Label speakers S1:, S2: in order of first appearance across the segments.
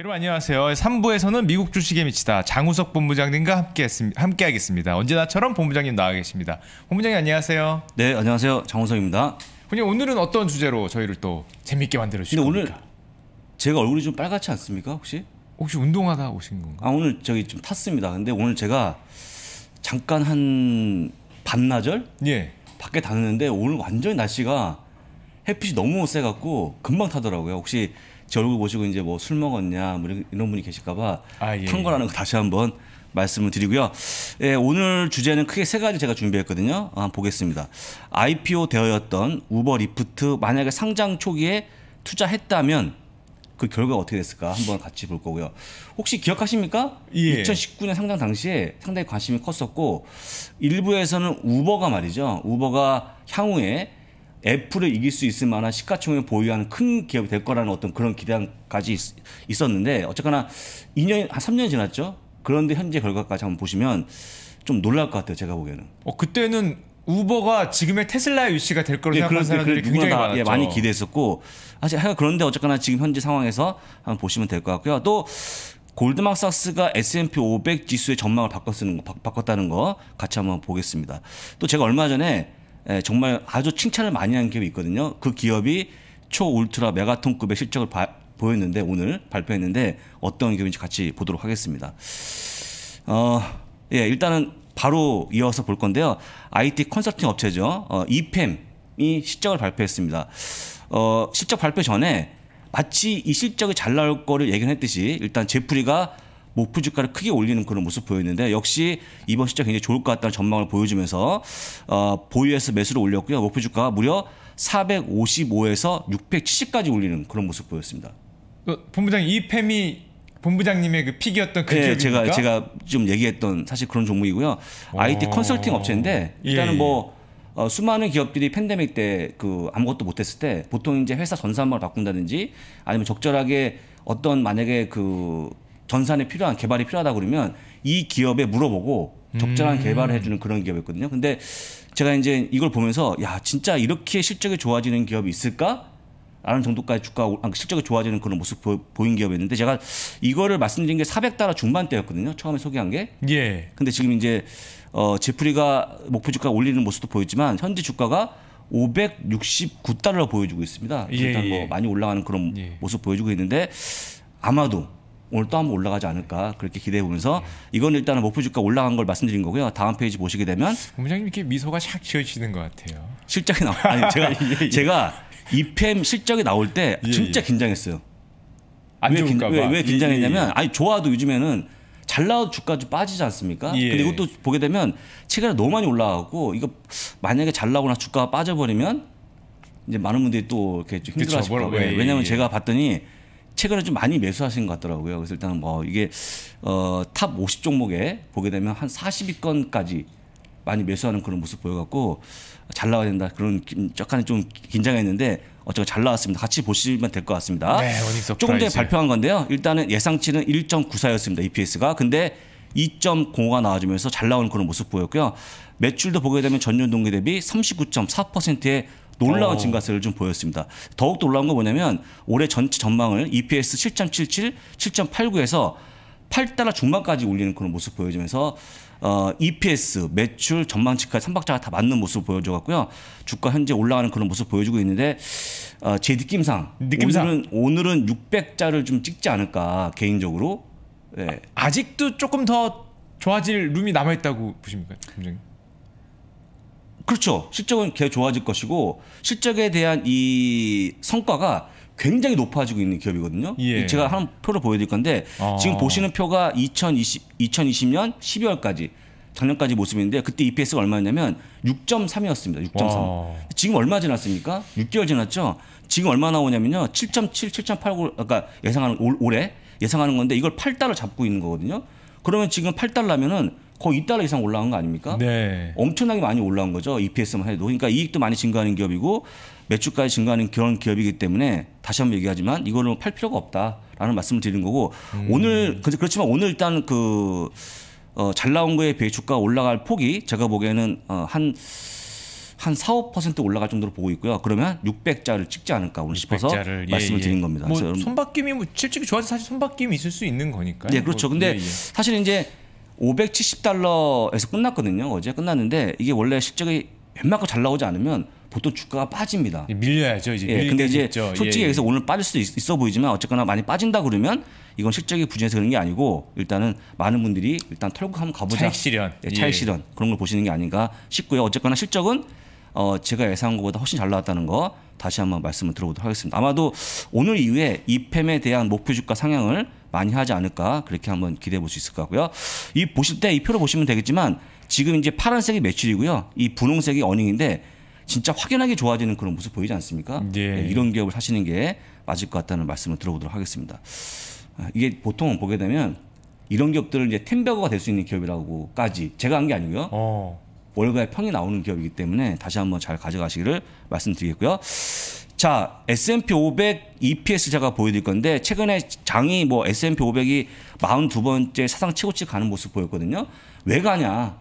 S1: 여러분 안녕하세요. 3부에서는 미국 주식에 미치다 장우석 본부장님과 함께 하겠습니다. 언제나처럼 본부장님 나와 계십니다. 본부장님 안녕하세요. 네, 안녕하세요. 장우석입니다. 본님 오늘은 어떤 주제로 저희를 또 재밌게 만들어 주실 겁니까? 오늘 제가 얼굴이 좀 빨갛지 않습니까? 혹시? 혹시 운동하다 오신 건가? 아, 오늘 저기 좀 탔습니다. 근데 오늘 제가
S2: 잠깐 한 반나절 예. 밖에 다녔는데 오늘 완전히 날씨가 햇빛이 너무 세 갖고 금방 타더라고요. 혹시 제 얼굴 보시고 이제 뭐 술 먹었냐 뭐 이런, 분이 계실까봐 아, 예. 한 예. 거라는 거 다시 한번 말씀을 드리고요. 예, 오늘 주제는 크게 세 가지 제가 준비했거든요. 아, 보겠습니다. IPO 되어였던 우버 리프트 만약에 상장 초기에 투자했다면 그 결과가 어떻게 됐을까 한번 같이 볼 거고요. 혹시 기억하십니까? 예. 2019년 상장 당시에 상당히 관심이 컸었고 일부에서는 우버가 말이죠. 우버가 향후에 애플을 이길 수 있을 만한 시가총액을 보유하는 큰 기업이 될 거라는 어떤 그런 기대감까지 있, 었는데 어쨌거나 2년 한 3년 지났죠. 그런데 현재 결과까지 한번 보시면 좀 놀랄 것 같아요. 제가 보기에는.
S1: 어 그때는 우버가 지금의 테슬라의 유치가 될 거로 예, 생각한 사람들이 그 굉장히 예, 많았죠. 예, 많이
S2: 기대했었고 사실 하여 간 그런데 어쨌거나 지금 현재 상황에서 한번 보시면 될 것 같고요. 또 골드만삭스가 S&P 500 지수의 전망을 바꿨다는 거 같이 한번 보겠습니다. 또 제가 얼마 전에 예, 정말 아주 칭찬을 많이 한 기업이 있거든요. 그 기업이 초 울트라 메가톤급의 실적을 바, 보였는데 오늘 발표했는데 어떤 기업인지 같이 보도록 하겠습니다. 어, 예, 일단은 바로 이어서 볼 건데요. IT 컨설팅 업체죠. 어, 이팸이 실적을 발표했습니다. 어, 실적 발표 전에 마치 이 실적이 잘 나올 거를 예견했듯이 일단 제프리가 목표 주가를 크게 올리는 그런 모습 보였는데 역시 이번 시장 굉장히 좋을 것 같다는 전망을 보여주면서 어, 보유에서 매수를 올렸고요. 목표 주가가 무려 455에서 670까지 올리는 그런 모습 보였습니다.
S1: 그본부장이 팸이 본부장님의 그 픽이었던 그 네, 제가 제가
S2: 좀 얘기했던 사실 그런 종목이고요. 오. IT 어. 컨설팅 업체인데 일단은 예. 뭐 어, 수많은 기업들이 팬데믹 때 그 아무것도 못했을 때 보통 이제 회사 전산망을 바꾼다든지 아니면 적절하게 어떤 만약에 그 전산에 필요한 개발이 필요하다 그러면 이 기업에 물어보고 적절한 음. 개발을 해주는 그런 기업이었거든요. 근데 제가 이제 이걸 보면서 야 진짜 이렇게 실적이 좋아지는 기업이 있을까? 라는 정도까지 주가 아, 실적이 좋아지는 그런 모습 보, 인 기업이었는데 제가 이거를 말씀드린 게 400달러 중반대였거든요. 처음에 소개한 게. 예. 근데 지금 이제 어 제프리가 목표 주가 올리는 모습도 보였지만 현재 주가가 569달러 보여주고 있습니다. 일단 예, 예. 뭐 많이 올라가는 그런 예. 모습 보여주고 있는데 아마도 오늘 또 한번 올라가지 않을까 그렇게 기대해 보면서 이건 일단은 목표 주가 올라간 걸 말씀드린 거고요. 다음 페이지 보시게 되면
S1: 본부장님 이렇게 미소가 샥 지어지는 것 같아요.
S2: 실적이 나와 아니 제가 예, 예. 제가 이팸 실적이 나올 때 예, 진짜 예. 긴장했어요. 왜, 긴, 왜, 왜, 긴장했냐면 예, 아니 좋아도 요즘에는 잘 나와도 주가 좀 빠지지 않습니까? 예. 근데 이것도 보게 되면 치가가 너무 많이 올라가고 이거 만약에 잘 나오거나 주가가 빠져버리면 이제 많은 분들이 또 이렇게 힘들어하실 거예요. 뭐, 왜냐하면 예. 제가 봤더니 최근에 좀 많이 매수하신 것 같더라고요. 그래서 일단 뭐 이게 어, 탑 50 종목에 보게 되면 한 40위권까지 많이 매수하는 그런 모습 보여갖고 잘 나와야 된다 그런 약간의 좀 긴장했는데 어쩌고 잘 나왔습니다. 같이 보시면 될 것 같습니다. 네, 조금 전에 발표한 건데요. 일단은 예상치는 1.94였습니다. EPS가 근데 2.05가 나와주면서 잘 나오는 그런 모습 보였고요. 매출도 보게 되면 전년 동기 대비 39.4%의 놀라운 어. 증가세를 좀 보였습니다. 더욱 놀라운 건 뭐냐면 올해 전체 전망을 EPS 7.77, 7.89에서 8달러 중반까지 올리는 그런 모습 보여지면서 어, EPS 매출 전망치까지 3박자가 다 맞는 모습 보여줘갖고요. 주가 현재 올라가는 그런 모습 보여주고 있는데 어, 제 느낌상, 느낌상. 오늘은, 오늘은 600자를 좀 찍지 않을까 개인적으로. 네. 아직도 조금 더 좋아질 룸이 남아있다고 보십니까, 팀장님? 그렇죠. 실적은 개 좋아질 것이고 실적에 대한 이 성과가 굉장히 높아지고 있는 기업이거든요. 예. 제가 한 표를 보여드릴 건데 아. 지금 보시는 표가 2020, 2020년 12월까지 작년까지 모습인데 그때 EPS가 얼마였냐면 6.3이었습니다. 6.3. 와. 지금 얼마 지났습니까? 6개월 지났죠. 지금 얼마 나오냐면요. 7.7, 7.8 그러니까 예상하는 올, 올해 예상하는 건데 이걸 8달러 잡고 있는 거거든요. 그러면 지금 8달러면은 거의 2달러 이상 올라간 거 아닙니까? 네. 엄청나게 많이 올라온 거죠. EPS만 해도. 그러니까 이익도 많이 증가하는 기업이고 매출까지 증가하는 그런 기업이기 때문에 다시 한번 얘기하지만 이걸로 팔 필요가 없다라는 말씀을 드리는 거고 음. 오늘 그렇지만 오늘 일단 그 어, 잘 나온 거에 비해 주가 올라갈 폭이 제가 보기에는 어, 한한 4, 5% 올라갈 정도로 보고 있고요. 그러면 600자를 찍지 않을까 오늘 600자를, 싶어서 예, 말씀을 예. 드린 겁니다. 뭐
S1: 손바뀜이 뭐 실적이 좋아서 사실 손바뀜이 있을 수 있는 거니까요. 예, 그렇죠. 뭐, 근데 예, 예. 사실 이제
S2: 570달러에서 끝났거든요. 어제 끝났는데 이게 원래 실적이 웬만큼 잘 나오지 않으면 보통 주가가 빠집니다.
S1: 밀려야죠
S2: 이제. 예, 근데 이제 있죠. 예, 솔직히 예, 여기서 오늘 빠질 수도 있, 어 보이지만 어쨌거나 많이 빠진다 그러면 이건 실적이 부진해서 그런 게 아니고 일단은 많은 분들이 일단 털고 한번 가보자. 차익 실현. 예, 차익 예. 실현 그런 걸 보시는 게 아닌가 싶고요. 어쨌거나 실적은 어, 제가 예상한 것보다 훨씬 잘 나왔다는 거 다시 한번 말씀을 들어보도록 하겠습니다. 아마도 오늘 이후에 이팸에 대한 목표 주가 상향을 많이 하지 않을까 그렇게 한번 기대해 볼 수 있을 것 같고요. 이 보실 때 이 표를 보시면 되겠지만 지금 이제 파란색이 매출이고요. 이 분홍색이 어닝인데 진짜 확연하게 좋아지는 그런 모습 보이지 않습니까? 네. 네, 이런 기업을 사시는 게 맞을 것 같다는 말씀을 들어보도록 하겠습니다. 아, 이게 보통 보게 되면 이런 기업들은 이제 텐베거가 될 수 있는 기업이라고까지 제가 한 게 아니고요. 어. 월가의 평이 나오는 기업이기 때문에 다시 한번 잘 가져가시기를 말씀드리겠고요. 자, S&P 500 EPS 제가 보여드릴 건데 최근에 장이 뭐 S&P 500이 42번째 사상 최고치 가는 모습 보였거든요. 왜 가냐?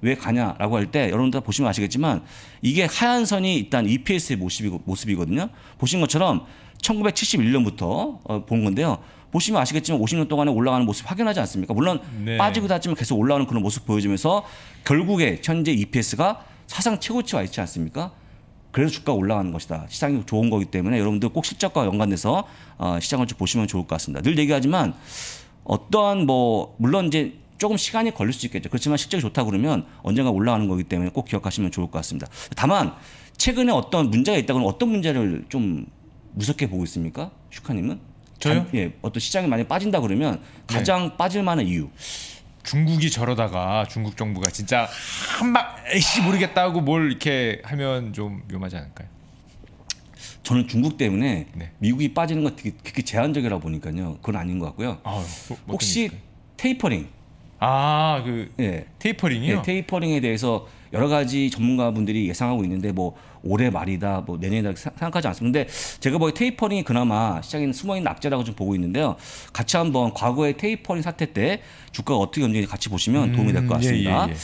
S2: 왜 가냐라고 할 때 여러분들 보시면 아시겠지만 이게 하얀 선이 일단 EPS의 모습이, 거든요 보신 것처럼 1971년부터 어, 본 건데요. 보시면 아시겠지만 50년 동안에 올라가는 모습 확인하지 않습니까? 물론 네. 빠지고 닿지만 계속 올라오는 그런 모습 보여주면서 결국에 현재 EPS가 사상 최고치와 있지 않습니까? 그래서 주가 가 올라가는 것이다. 시장이 좋은 거기 때문에 여러분들 꼭 실적과 연관돼서 어, 시장을 좀 보시면 좋을 것 같습니다. 늘 얘기하지만 어떠한 뭐 물론 이제 조금 시간이 걸릴 수 있겠죠. 그렇지만 실적이 좋다 그러면 언젠가 올라가는 거기 때문에 꼭 기억하시면 좋을 것 같습니다. 다만 최근에 어떤 문제가 있다 그러면 어떤 문제를 좀 무섭게 보고 있습니까? 슈카님은? 저요? 단, 예, 어떤 시장이 많이 빠진다
S1: 그러면 가장 네. 빠질 만한 이유. 중국이 저러다가 중국 정부가 진짜 한막 에이씨 모르겠다고 뭘 이렇게 하면 좀 위험하지 않을까요?
S2: 저는 중국 때문에 네. 미국이 빠지는 건 되게, 되게 제한적이라 보니까요. 그건 아닌 것 같고요. 아, 뭐, 뭐 혹시 테이퍼링.
S1: 아, 그
S2: 네. 테이퍼링이요? 네, 테이퍼링에 대해서 여러 가지 전문가분들이 예상하고 있는데 뭐 올해 말이다 뭐 내년이다 생각하지 않습니다. 근데 제가 보기에 테이퍼링이 그나마 시장에는 숨어있는 악재라고 좀 보고 있는데요. 같이 한번 과거의 테이퍼링 사태 때 주가가 어떻게 움직이는지 같이 보시면 음, 도움이 될것 예, 같습니다. 예, 예, 예.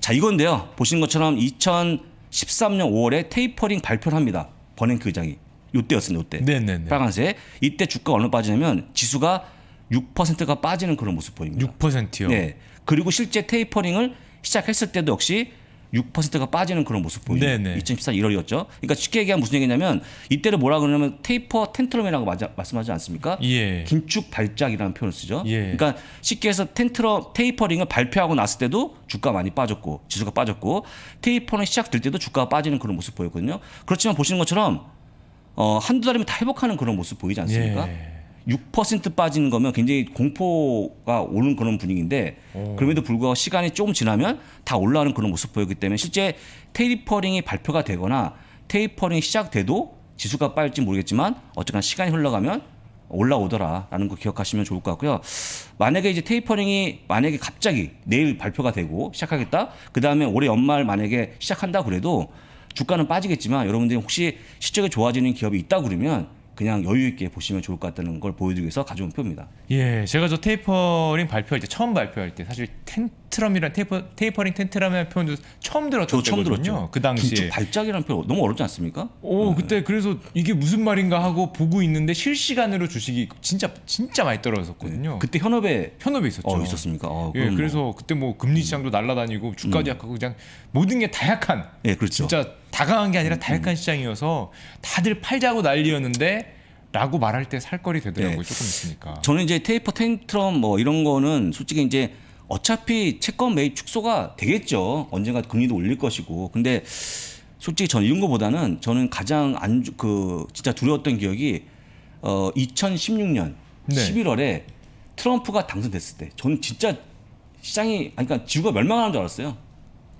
S2: 자 이건데요. 보시는 것처럼 2013년 5월에 테이퍼링 발표를 합니다. 버냉크 그 의장이. 요때였습니다. 요때. 네네네. 네, 네. 빨간색. 이때 주가 얼마 빠지냐면 지수가 6%가 빠지는 그런 모습 보입니다. 6%요? 네. 그리고 실제 테이퍼링을 시작했을 때도 역시 6%가 빠지는 그런 모습 보이죠. 네네. 2014 1월이었죠. 그러니까 쉽게 얘기하면 무슨 얘기냐면 이때를 뭐라 그러냐면 테이퍼 텐트럼이라고 맞아, 말씀하지 않습니까? 예. 긴축 발작이라는 표현을 쓰죠. 예. 그러니까 쉽게 해서 텐트럼 테이퍼링을 발표하고 났을 때도 주가 많이 빠졌고 지수가 빠졌고 테이퍼는 시작될 때도 주가가 빠지는 그런 모습 보였거든요. 그렇지만 보시는 것처럼 어, 한두 달이면 다 회복하는 그런 모습 보이지 않습니까? 예. 6%빠진 거면 굉장히 공포가 오는 그런 분위기인데 오. 그럼에도 불구하고 시간이 조금 지나면 다 올라오는 그런 모습 보였기 때문에 실제 테이퍼링이 발표가 되거나 테이퍼링이 시작돼도 지수가 빠질지 모르겠지만 어쨌거나 시간이 흘러가면 올라오더라라는 거 기억하시면 좋을 것 같고요. 만약에 이제 테이퍼링이 만약에 갑자기 내일 발표가 되고 시작하겠다. 그다음에 올해 연말 만약에 시작한다 그래도 주가는 빠지겠지만 여러분들이 혹시 실적이 좋아지는 기업이 있다 그러면 그냥 여유 있게 보시면 좋을 것 같다는 걸 보여드리기 위해서 가져온 표입니다.
S1: 예, 제가 저 테이퍼링 발표 이제 처음 발표할 때 사실 텐, 텐트럼이라 테이퍼, 테이퍼링 텐트럼이라는 표현도 처음 들었 그렇죠, 그렇죠, 때거든요. 처음 들었죠. 그렇죠. 그 당시에 발작이라는 표현 너무 어렵지 않습니까? 오 네. 그때 그래서 이게 무슨 말인가 하고 보고 있는데 실시간으로 주식이 진짜 진짜 많이 떨어졌거든요. 네. 그때 현업에 현업에 있었죠. 어, 있었습니까? 어, 예, 그래서 뭐. 그때 뭐 금리 시장도 음. 날라다니고 주가도 음. 약하고 그냥 모든 게 다약한. 예, 네, 그렇죠. 진짜 다강한 게 아니라 다약한 음, 음. 시장이어서 다들 팔자고 난리였는데. 라고 말할 때 살거리 되더라고요 네. 조금 있으니까 저는 이제
S2: 테이퍼 텐트럼 뭐 이런 거는 솔직히 이제 어차피 채권 매입 축소가 되겠죠. 언젠가 금리도 올릴 것이고. 근데 솔직히 전 이런 것보다는 저는 가장 안 그 진짜 두려웠던 기억이 어 2016년 네. 11월에 트럼프가 당선됐을 때 저는 진짜 시장이 아니 그러니까 지구가 멸망하는 줄 알았어요.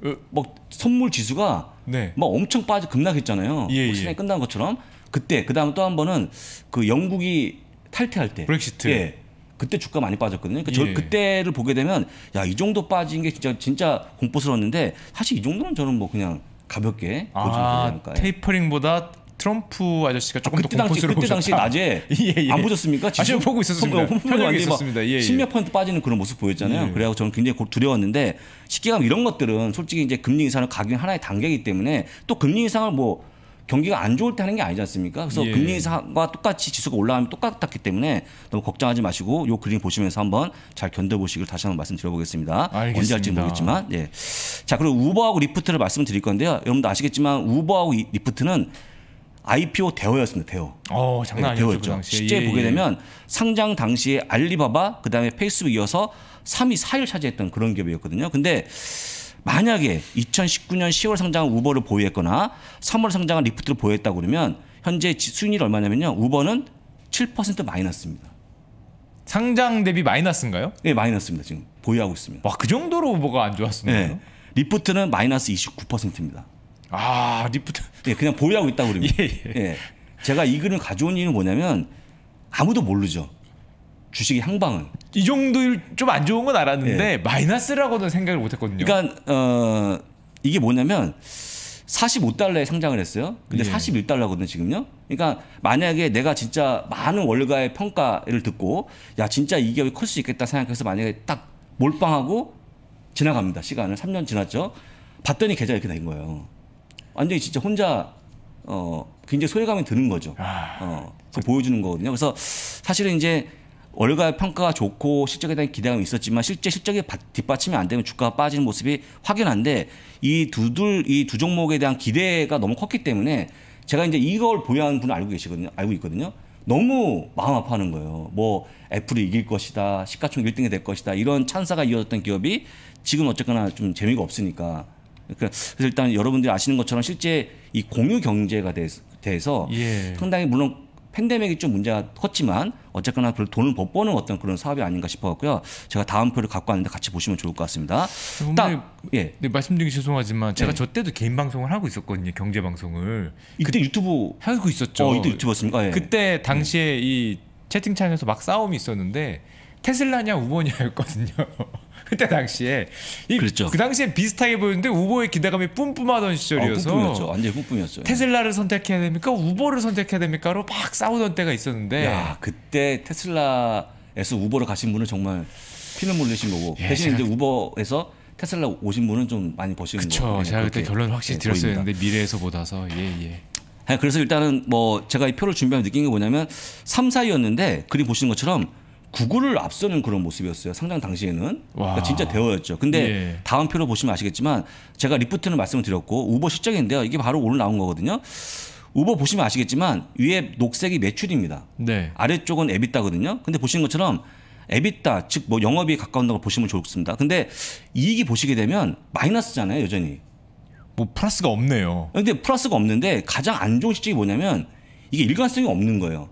S2: 어, 막 뭐 선물 지수가 네. 막 엄청 빠져 급락했잖아요. 예, 뭐 예. 시장이 끝난 것처럼 그때 그다음 또 한 번은 그 영국이 탈퇴할 때 브렉시트. 예. 그때 주가 많이 빠졌거든요. 그러니까 예. 저 그때를 보게 되면 야 이 정도 빠진 게 진짜 진짜 공포스러웠는데 사실 이 정도는 저는 뭐 그냥 가볍게 아,
S1: 테이퍼링보다 트럼프 아저씨가 조금 아, 그때 당시, 그때 당시 낮에 예, 예. 안 보셨습니까? 아, 지수 아, 보고 있었습니다. 폭락이 어, 뭐 있었습니다. 예, 예. 십몇
S2: 퍼센트 빠지는 그런 모습 보였잖아요. 예. 그래서 저는 굉장히 두려웠는데 시기감 이런 것들은 솔직히 이제 금리 인상을 가격 하나의 단계이기 때문에 또 금리 인상을 뭐 경기가 안 좋을 때 하는 게 아니지 않습니까? 그래서 예. 금리 인상과 똑같이 지수가 올라가면 똑같았기 때문에 너무 걱정하지 마시고 요 그림 보시면서 한번 잘 견뎌보시길 다시 한번 말씀드려보겠습니다. 알겠습니다. 언제 할지 모르겠지만 예. 자 그리고 우버하고 리프트를 말씀드릴 건데요. 여러분도 아시겠지만 우버하고 리프트는 IPO 대어였습니다. 대어.
S1: 어, 장난 아니죠. 예, 대어였죠. 그 실제 예, 보게 예. 되면
S2: 상장 당시에 알리바바 그다음에 페이스북 이어서 3위 4위를 차지했던 그런 기업이었거든요. 근데 만약에 2019년 10월 상장은 우버를 보유했거나 3월 상장은 리프트를 보유했다 고 그러면 현재 수익률 얼마냐면요. 우버는 7% 마이너스입니다. 상장 대비 마이너스인가요? 네, 마이너스입니다. 지금 보유하고 있으면. 와, 그 정도로 우버가 안 좋았습니다. 네. 예. 리프트는 마이너스 29%입니다. 아, 리프트. 네, 그냥 보유하고 있다고 그러면. 예, 예. 네. 제가 이 글을 가져온 이유는 뭐냐면 아무도 모르죠. 주식의 향방은 이 정도일 좀 안 좋은 건 알았는데 예. 마이너스라고는 생각을 못 했거든요. 그러니까 어 이게 뭐냐면 45달러에 상장을 했어요. 근데 예. 41달러거든요, 지금요. 그러니까 만약에 내가 진짜 많은 월가의 평가를 듣고 야, 진짜 이 기업이 클 수 있겠다 생각해서 만약에 딱 몰빵하고 지나갑니다. 시간을 3년 지났죠. 봤더니 계좌 이렇게 된 거예요. 완전히 진짜 혼자 어 굉장히 소외감이 드는 거죠. 아. 어, 그 보여주는 거거든요. 그래서 사실은 이제 월가 평가가 좋고 실적에 대한 기대감이 있었지만 실제 실적이 뒷받침이 안 되면 주가가 빠지는 모습이 확연한데 이두들이 두 종목에 대한 기대가 너무 컸기 때문에 제가 이제 이걸 보유하는 분을 알고 계시거든요. 알고 있거든요. 너무 마음 아파하는 거예요. 뭐 애플이 이길 것이다. 시가총 1등이 될 것이다. 이런 찬사가 이어졌던 기업이 지금 어쨌거나 좀 재미가 없으니까. 그러니까 그래서 일단 여러분들이 아시는 것처럼 실제 이 공유 경제가 돼서, 돼서 예. 상당히 물론 팬데믹이 좀 문제가 컸지만 어쨌거나 별 돈을 못 버는 어떤 그런 사업이 아닌가 싶어갖고요. 제가 다음 표를 갖고 왔는데 같이 보시면 좋을 것 같습니다. 네, 딱 예. 네,
S1: 말씀드리기 죄송하지만 제가 네. 저 때도 개인 방송을 하고 있었거든요. 경제 방송을. 이때 그, 유튜브 하고 있었죠. 어, 이때 유튜버였습니까? 예. 그때 네. 당시에 이 채팅창에서 막 싸움이 있었는데 테슬라냐 우버냐였거든요. 그때 당시에 이, 그랬죠. 그 당시에 비슷하게 보였는데 우버의 기대감이 뿜뿜하던 시절이어서 아, 뿜뿜이었죠. 완전 뿜뿜이었죠. 테슬라를 선택해야 됩니까? 우버를 선택해야 됩니까로 막 싸우던 때가 있었는데 야, 그때 테슬라에서
S2: 우버로 가신 분은 정말 피는물 내신 거고 예, 대신 제가... 이제 우버에서 테슬라 오신 분은 좀 많이 보시는 거죠. 그렇죠. 제가 그때 결론 확실히 네, 드렸어야 했는데 미래에서
S1: 보다서 예 예.
S2: 아, 그래서 일단은 뭐 제가 이 표를 준비하면 느낀 게 뭐냐면 3, 4위였는데 그림 보시는 것처럼 구글을 앞서는 그런 모습이었어요. 상장 당시에는 그러니까 진짜 대어였죠. 근데 예. 다음 표로 보시면 아시겠지만 제가 리프트는 말씀을 드렸고 우버 실적인데요. 이게 바로 오늘 나온 거거든요. 우버 보시면 아시겠지만 위에 녹색이 매출입니다. 네. 아래쪽은 에비타거든요. 근데 보시는 것처럼 에비타 즉뭐 영업이 가까운다고 보시면 좋습니다. 근데 이익이 보시게 되면 마이너스잖아요, 여전히. 뭐 플러스가 없네요. 근데 플러스가 없는데 가장 안 좋은 실적이 뭐냐면 이게 일관성이 없는 거예요.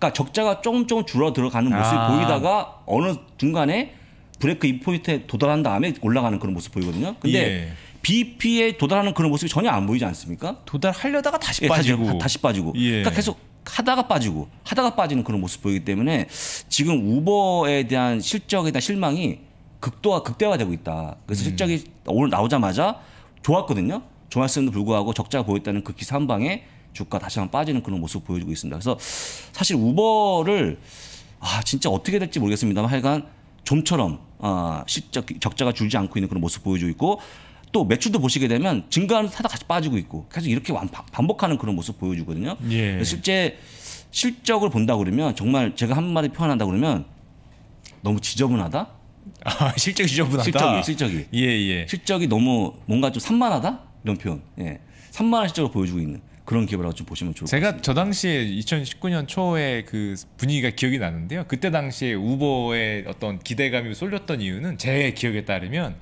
S2: 그러니까 적자가 조금 조금 줄어 들어가는 모습이 아. 보이다가 어느 중간에 브레이크 이포인트에 도달한 다음에 올라가는 그런 모습 보이거든요. 근데 예. BP에 도달하는 그런 모습이 전혀 안 보이지 않습니까? 도달하려다가 다시 예, 빠지고 다시, 다시 빠지고. 예. 그러니까 계속 하다가 빠지고 하다가 빠지는 그런 모습 보이기 때문에 지금 우버에 대한 실적에 대한 실망이 극도화 극대화되고 있다. 그래서 음. 실적이 오늘 나오자마자 좋았거든요. 좋았음에도 불구하고 적자가 보였다는 그 기사 한 방에 주가 다시 한번 빠지는 그런 모습 보여주고 있습니다. 그래서 사실 우버를 아 진짜 어떻게 될지 모르겠습니다만 하여간 좀처럼 아 실적 적자가 줄지 않고 있는 그런 모습 보여주고 있고 또 매출도 보시게 되면 증가하는 타다 같이 빠지고 있고 계속 이렇게 반복하는 그런 모습 보여주거든요. 예. 실제 실적을 본다 그러면 정말 제가 한마디 표현한다 그러면 너무 지저분하다.
S1: 아, 실적이 지저분하다. 실적이 실적이. 예, 예. 실적이 너무 뭔가 좀 산만하다 이런 표현. 예. 산만한 실적을 보여주고 있는. 그런 기업이라고 좀 보시면 좋을 것 같습니다. 제가 저 당시에 2019년 초에 그 분위기가 기억이 나는데요. 그때 당시에 우버의 어떤 기대감이 쏠렸던 이유는 제 기억에 따르면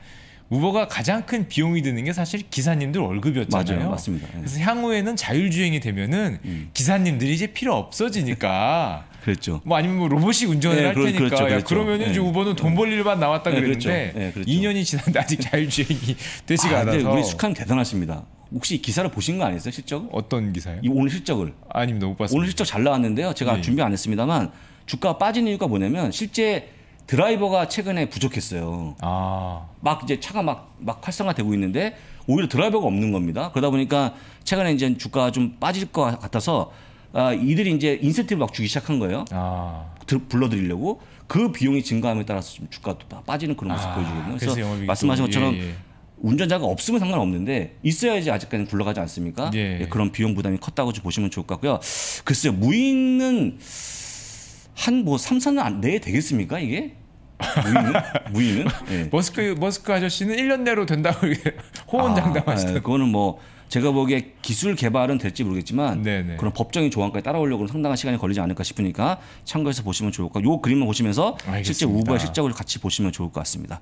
S1: 우버가 가장 큰 비용이 드는 게 사실 기사님들 월급이었잖아요. 맞아요, 맞습니다. 예. 그래서 향후에는 자율주행이 되면은 음. 기사님들이 이제 필요 없어지니까. 그랬죠. 뭐 아니면 뭐 로봇이 운전을 예, 할 테니까 그렇죠, 그렇죠. 그러면 이제 예. 우버는 돈 벌 일만 나왔다 예, 그렇죠. 그랬는데 예, 그렇죠. 2년이 지났는데 아직 자율주행이 되지가 아, 않아서. 우리 숙한 대단하십니다. 혹시 기사를 보신 거 아니세요 실적? 어떤 기사요? 이 오늘 실적을
S2: 아님 너무 봤습니 오늘 실적 잘 나왔는데요. 제가 예. 준비 안 했습니다만 주가가 빠진 이유가 뭐냐면 실제 드라이버가 최근에 부족했어요. 아. 막 이제 차가 막, 막 활성화되고 있는데 오히려 드라이버가 없는 겁니다. 그러다 보니까 최근에 이제 주가가 좀 빠질 것 같아서 아, 이들이 이제 인센티브막 주기 시작한 거예요. 아. 불러드리려고 그 비용이 증가함에 따라서 주가도 빠지는 그런 모습 아. 보여주거든요. 그래서, 그래서 말씀하신 것처럼 예, 예. 운전자가 없으면 상관없는데 있어야지 아직까지 굴러가지 않습니까? 예. 예, 그런 비용 부담이 컸다고 좀 보시면 좋을 것 같고요. 글쎄요, 무인은 한뭐 3, 4년 내에 되겠습니까 이게? 무인은? 무인은? 예. 머스크 머스크 아저씨는 1년 내로 된다고 아, 호언장담하시더라고요. 아, 그거는 뭐 제가 보기에 기술 개발은 될지 모르겠지만 네네. 네. 그런 법적인 조항까지 따라오려고 는 상당한 시간이 걸리지 않을까 싶으니까 참고해서 보시면 좋을 것. 요그림만 보시면서 알겠습니다. 실제 우버의 실적을 같이 보시면 좋을 것 같습니다.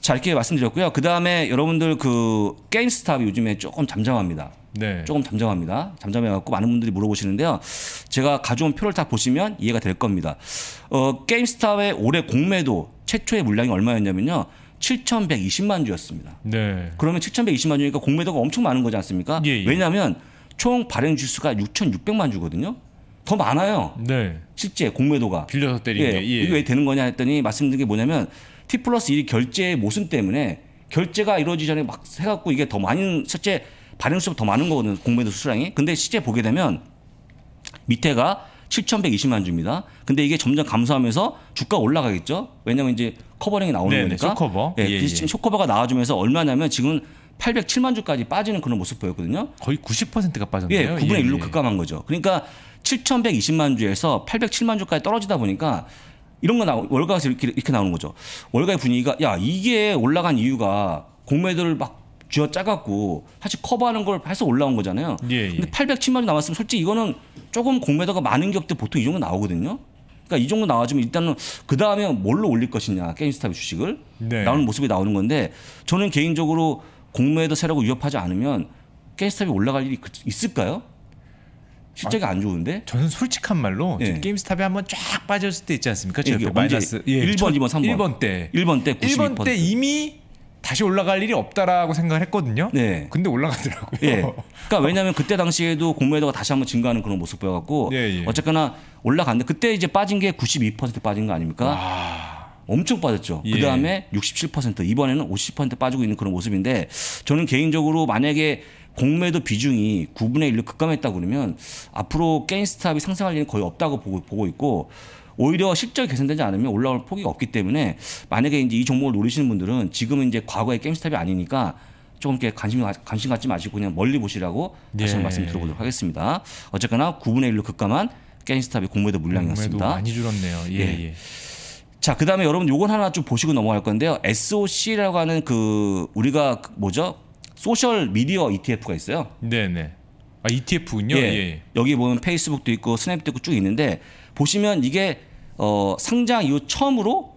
S2: 자 이렇게 말씀드렸고요. 그 다음에 여러분들 그 게임스탑이 요즘에 조금 잠잠합니다. 네. 조금 잠잠합니다. 잠잠해갖고 많은 분들이 물어보시는데요. 제가 가져온 표를 다 보시면 이해가 될 겁니다. 어, 게임스탑의 올해 공매도 최초의 물량이 얼마였냐면요. 7,120만 주였습니다. 네. 그러면 7,120만 주니까 공매도가 엄청 많은 거지 않습니까? 예, 예. 왜냐하면 총 발행 주수가 6,600만 주거든요. 더 많아요. 네. 실제 공매도가 빌려서 때리는 예. 예. 이게 왜 되는 거냐 했더니 말씀드린 게 뭐냐면 T 플러스 1 결제의 모순 때문에 결제가 이루어지기 전에 막 해갖고 이게 더 많은 실제 발행 수가 더 많은 거거든요. 공매도 수량이. 근데 실제 보게 되면 밑에가 7,120만 주입니다. 근데 이게 점점 감소하면서 주가 올라가겠죠. 왜냐면 이제 커버링이 나오는 네네, 거니까. 쇼커버. 예, 예, 예. 지금 쇼커버가 나와주면서 얼마냐면 지금 807만 주까지 빠지는 그런 모습 보였거든요. 거의 90%가 빠졌네요. 예, 9분의 1로 예, 예, 급감한 거죠. 그러니까 7,120만 주에서 807만 주까지 떨어지다 보니까 이런 거 나오, 월가에서 이렇게, 이렇게 나오는 거죠. 월가의 분위기가 야 이게 올라간 이유가 공매도를 막 쥐어 짜갖고 사실 커버하는 걸 해서 올라온 거잖아요. 예, 예. 근데 807만 주 남았으면 솔직히 이거는 조금 공매도가 많은 기업들 보통 이 정도 나오거든요. 그러니까 이 정도 나와주면 일단은 그 다음에 뭘로 올릴 것이냐 게임스탑의 주식을 네. 나오는 모습이 나오는 건데 저는 개인적으로 공매도 세라고 위협하지 않으면 게임스탑이 올라갈 일이 그, 있을까요?
S1: 실적이 아, 안 좋은데? 저는 솔직한 말로 네. 예. 게임스탑이 한번 쫙 빠졌을 때 있지 않습니까? 저 예, 옆에 마이너스 예, 1번, 2번, 3번. 1번 때. 1번 때 92%. 1번 때 이미 다시 올라갈 일이 없다라고 생각을 했거든요. 네. 근데 올라가더라고요.
S2: 네. 그러니까 왜냐하면 그때 당시에도 공매도가 다시 한번 증가하는 그런 모습 보여갖고 네, 예. 어쨌거나 올라갔는데 그때 이제 빠진 게 92% 빠진 거 아닙니까? 와. 아. 엄청 빠졌죠. 예. 그 다음에 67% 이번에는 50% 빠지고 있는 그런 모습인데 저는 개인적으로 만약에 공매도 비중이 9분의 1로 급감했다 그러면 앞으로 게임스탑이 상승할 일은 거의 없다고 보고 있고 오히려 실적이 개선되지 않으면 올라올 폭이 없기 때문에 만약에 이제 이 종목을 노리시는 분들은 지금은 이제 과거의 게임스탑이 아니니까 조금 이렇게 관심, 관심 갖지 마시고 그냥 멀리 보시라고 네. 다시 한 말씀 드려보도록 하겠습니다. 어쨌거나 9분의 1로 급감한 게임스탑의 공매도 물량이었습니다. 많이 줄었네요. 예. 예. 예. 자, 그 다음에 여러분 요건 하나 좀 보시고 넘어갈 건데요. SOC라고 하는 그 우리가 뭐죠? 소셜 미디어 ETF가 있어요. 네네. 네. 아 ETF군요. 예. 예. 예. 여기 보면 페이스북도 있고 스냅도 있고 쭉 있는데 보시면 이게 어, 상장 이후 처음으로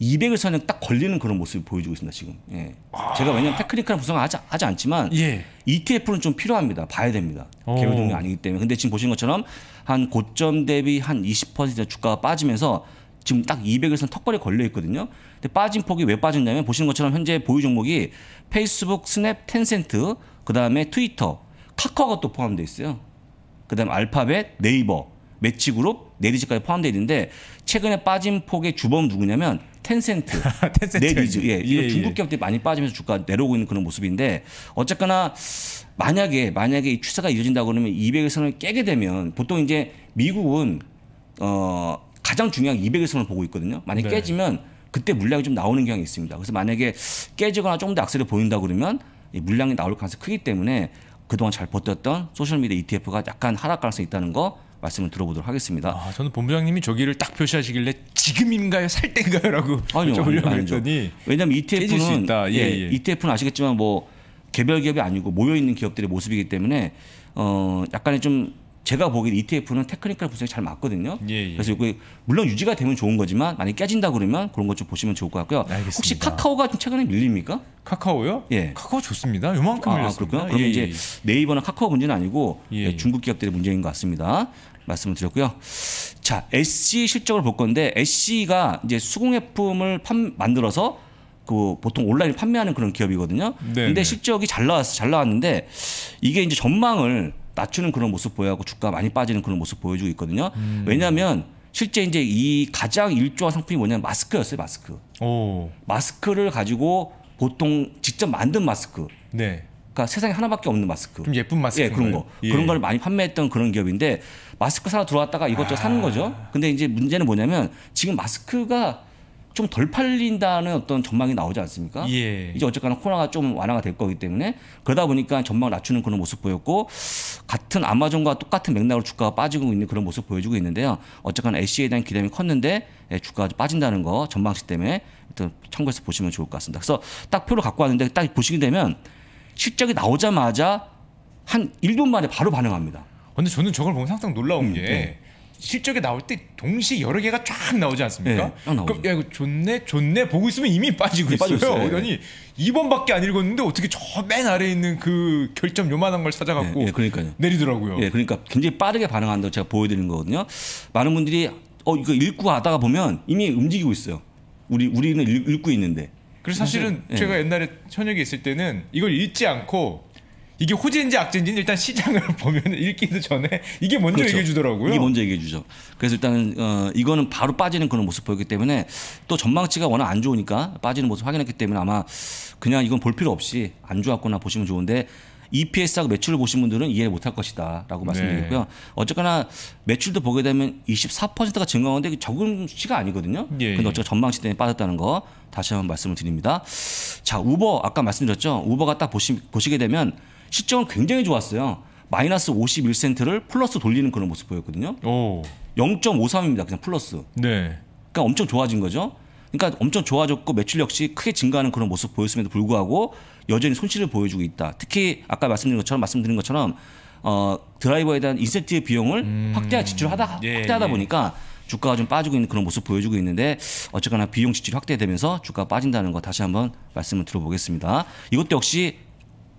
S2: 200일 선행 딱 걸리는 그런 모습을 보여주고 있습니다 지금. 예. 아... 제가 왜냐면 테크니컬한 구성을 하지, 하지 않지만 예. ETF는 좀 필요합니다. 봐야 됩니다. 어. 개별 종이 아니기 때문에. 근데 지금 보신 것처럼 한 고점 대비 한 20% 주가가 빠지면서 지금 딱 200일 선 턱걸이 걸려 있거든요. 근데 빠진 폭이 왜 빠졌냐면 보시는 것처럼 현재 보유 종목이 페이스북, 스냅, 텐센트, 그다음에 트위터, 카카오가 또 포함돼 있어요. 그다음에 알파벳, 네이버, 매치그룹, 네리즈까지 포함되어 있는데 최근에 빠진 폭의 주범 누구냐면 텐센트, 텐센트. 네리즈. 예, 이거 예, 중국 예. 기업들이 많이 빠지면서 주가 내려오고 있는 그런 모습인데 어쨌거나 만약에 만약에 이 추세가 이어진다 그러면 200일선을 깨게 되면 보통 이제 미국은 어 가장 중요한 200일선을 보고 있거든요. 만약 에 네. 깨지면 그때 물량이 좀 나오는 경향이 있습니다. 그래서 만약에 깨지거나 조금 더 악세를 보인다 그러면 이 물량이 나올 가능성이 크기 때문에 그동안 잘 버텼던 소셜미디어 ETF가 약간 하락 가능성이 있다는 거 말씀을 들어보도록 하겠습니다. 아,
S1: 저는 본부장님이 저기를 딱 표시하시길래 지금인가요, 살 때인가요라고 아니보려고
S2: 왜냐하면 ETF는 예, 예, 예.
S1: ETF는 아시겠지만
S2: 뭐 개별 기업이 아니고 모여 있는 기업들의 모습이기 때문에 어 약간의 좀 제가 보기엔 ETF는 테크니컬 분석이 잘 맞거든요. 예, 예. 그래서 이게 물론 유지가 되면 좋은 거지만 많이 깨진다 그러면 그런 것 좀 보시면 좋을 것 같고요. 알겠습니다. 혹시 카카오가 좀 최근에 밀립니까? 카카오요? 예.
S1: 카카오 좋습니다. 요만큼 아, 아, 밀렸습니다. 아, 그렇구나. 그럼 예, 이제 예.
S2: 네이버나 카카오 문제는 아니고 예, 중국 기업들의 문제인 것 같습니다. 말씀을 드렸고요. 자, SC 실적을 볼 건데 SC가 이제 수공예품을 판, 만들어서 그 보통 온라인 판매하는 그런 기업이거든요. 네네. 근데 네. 실적이 잘 나왔어. 잘 나왔는데 이게 이제 전망을 낮추는 그런 모습 보여하고 주가 많이 빠지는 그런 모습 보여주고 있거든요. 음. 왜냐하면 실제 이제 이 가장 일조한 상품이 뭐냐면 마스크였어요. 마스크. 오. 마스크를 가지고 보통 직접 만든 마스크. 네. 그러니까 세상에 하나밖에 없는 마스크. 좀 예쁜 마스크. 예, 그런 거. 예. 그런 걸 많이 판매했던 그런 기업인데 마스크 사러 들어왔다가 이것저것 아. 사는 거죠. 근데 이제 문제는 뭐냐면 지금 마스크가 좀 덜 팔린다는 어떤 전망이 나오지 않습니까? 예. 이제 어쨌거나 코로나가 좀 완화가 될 거기 때문에 그러다 보니까 전망을 낮추는 그런 모습 보였고 같은 아마존과 똑같은 맥락으로 주가가 빠지고 있는 그런 모습 보여주고 있는데요. 어쨌거나 애쉬에 대한 기대감이 컸는데 예, 주가가 빠진다는 거 전망치 때문에 참고해서 보시면 좋을 것 같습니다. 그래서 딱 표를 갖고 왔는데 딱 보시게 되면 실적이 나오자마자 한 1분 만에 바로 반응합니다. 근데 저는 저걸
S1: 보면 항상 놀라운 음, 게 네. 실적에 나올 때 동시에 여러 개가 쫙 나오지 않습니까? 네, 그럼 야 이거 좋네 좋네 보고 있으면 이미 빠지고 있어요. 빠졌어요. 그러니 네. 2번밖에 안 읽었는데 어떻게 저 맨 아래에 있는 그 결점 요만한 걸 찾아갖고 네, 예, 그러니까요. 내리더라고요.
S2: 예, 그러니까 굉장히 빠르게 반응한다고 제가 보여드리는 거거든요. 많은 분들이 어 이거 읽고 하다가 보면 이미 움직이고
S1: 있어요. 우리 우리는 읽, 고 있는데. 그래서 사실은 예. 제가 옛날에 현역에 있을 때는 이걸 읽지 않고 이게 호재인지 악재인지 일단 시장을 보면 읽기도 전에 이게 먼저 그렇죠. 얘기해 주더라고요. 이게 먼저
S2: 얘기해 주죠. 그래서 일단은 어, 이거는 바로 빠지는 그런 모습 보였기 때문에 또 전망치가 워낙 안 좋으니까 빠지는 모습 확인했기 때문에 아마 그냥 이건 볼 필요 없이 안 좋았거나 보시면 좋은데 EPS하고 매출을 보신 분들은 이해 못할 것이다라고 말씀드리고요. 네. 어쨌거나 매출도 보게 되면 24%가 증가하는데 적은 수치가 아니거든요. 예. 근데 어쨌든 전망치 때문에 빠졌다는 거 다시 한번 말씀을 드립니다. 자, 우버 아까 말씀드렸죠. 우버가 딱 보시, 보시게 되면 시점은 굉장히 좋았어요. 마이너스 51센트를 플러스 돌리는 그런 모습 보였거든요. 오. 0.53입니다. 그냥 플러스. 네. 그러니까 엄청 좋아진 거죠. 그러니까 엄청 좋아졌고 매출 역시 크게 증가하는 그런 모습 보였음에도 불구하고 여전히 손실을 보여주고 있다. 특히 아까 말씀드린 것처럼 말씀드린 것처럼 어, 드라이버에 대한 인센티브 비용을 음. 확대 지출하다 예, 확대하다 예. 보니까 주가가 좀 빠지고 있는 그런 모습 보여주고 있는데 어쨌거나 비용 지출이 확대되면서 주가가 빠진다는 거 다시 한번 말씀을 들어보겠습니다. 이것도 역시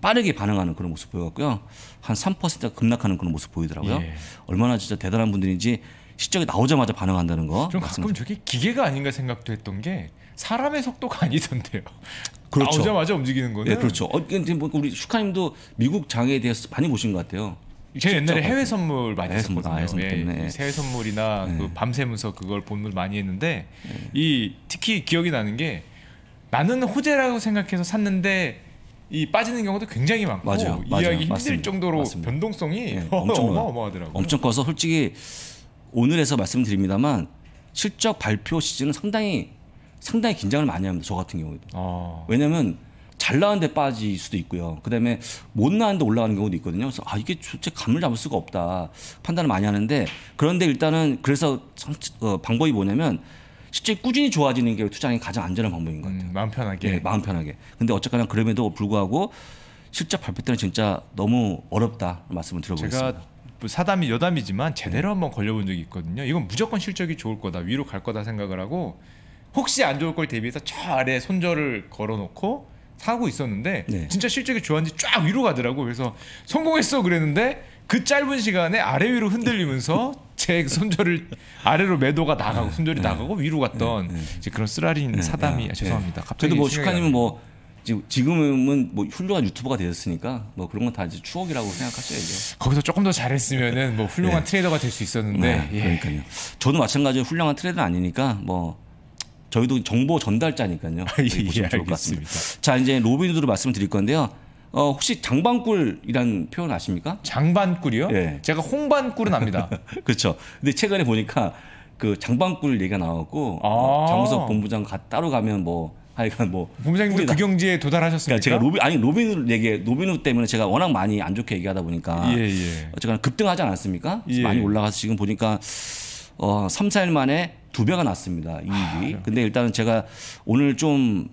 S2: 빠르게 반응하는 그런 모습 보였고요. 여한3%가 급락하는 그런 모습 보이더라고요. 예. 얼마나 진짜 대단한 분들인지 시적이 나오자마자 반응한다는 거. 좀 가끔 저게 기계가 아닌가
S1: 생각도 했던 게 사람의 속도가 아니던데요. 그렇죠. 나오자마자 움직이는 거는. 네, 그렇죠. 어, 뭐 우리 슈카님도 미국 장에 대해서 많이 보신 것 같아요. 제 옛날에 해외 선물 많이 했었거든요. 해외 아, 예, 선물이나 네. 그 밤새면서 그걸 본물 많이 했는데 네. 이 특히 기억이 나는 게 나는 호재라고 생각해서 샀는데 이 빠지는 경우도 굉장히 많고 맞아요. 이해하기 맞아요. 힘들 맞습니다. 정도로 맞습니다. 변동성이 네, 엄청 어마어마하더라고요. 엄청
S2: 커서 솔직히 오늘에서 말씀드립니다만 실적 발표 시즌은 상당히 상당히 긴장을 많이 합니다. 저 같은 경우에도. 아. 왜냐하면 잘 나왔는데 빠질 수도 있고요. 그다음에 못 나왔는데 올라가는 경우도 있거든요. 그래서 아 이게 도대체 감을 잡을 수가 없다 판단을 많이 하는데 그런데 일단은 그래서 어, 방법이 뭐냐면 실제 꾸준히 좋아지는 게 투자의 가장 안전한 방법인 것 음, 같아요. 음, 마음 편하게. 네, 마음 편하게. 근데 어쨌거나 그럼에도 불구하고
S1: 실적 발표 때는 진짜 너무 어렵다 말씀을 드려보겠습니다. 제가 뭐 사담이 여담이지만 제대로 네. 한번 걸려본 적이 있거든요. 이건 무조건 실적이 좋을 거다 위로 갈 거다 생각을 하고 혹시 안 좋을 걸 대비해서 저 아래 손절을 걸어놓고 사고 있었는데 네. 진짜 실적이 좋았는지 쫙 위로 가더라고. 그래서 성공했어 그랬는데 그 짧은 시간에 아래 위로 흔들리면서 제 손절을 아래로 매도가 나가고 손절이 네. 나가고 위로 갔던 네. 이제 그런 쓰라린 네. 사담이 아, 죄송합니다. 갑자기 그래도 뭐 슈카님은
S2: 뭐 지금은 뭐 훌륭한 유튜버가 되셨으니까 뭐 그런 건 다 이제 추억이라고 생각하셔야죠.
S1: 거기서 조금 더 잘했으면은 뭐 훌륭한 네. 트레이더가 될 수 있었는데. 네, 예. 그러니까요.
S2: 저도 마찬가지로 훌륭한 트레이더 아니니까 뭐 저희도 정보 전달자니까요. 예, 예, 좋을 습니다자 이제 로빈우드로 말씀드릴 건데요. 어, 혹시 장반꿀이라는 표현 아십니까? 장반꿀이요? 예. 제가 홍반꿀은 압니다. 그렇죠. 근데 최근에 보니까 그 장반꿀 얘기가 나왔고 아~ 어, 장우석 본부장 가, 따로 가면 뭐 하여간 뭐 본부장님도 그 경지에 도달하셨습니까? 그러니까 제가 로비 아니 로빈 우 얘기 로빈우 때문에 제가 워낙 많이 안 좋게 얘기하다 보니까 예, 예. 어쨌거나 급등하지 않았습니까? 예. 많이 올라가서 지금 보니까 어 3, 4일 만에 두 배가 났습니다 이익이. 아, 근데 일단은 제가 오늘 좀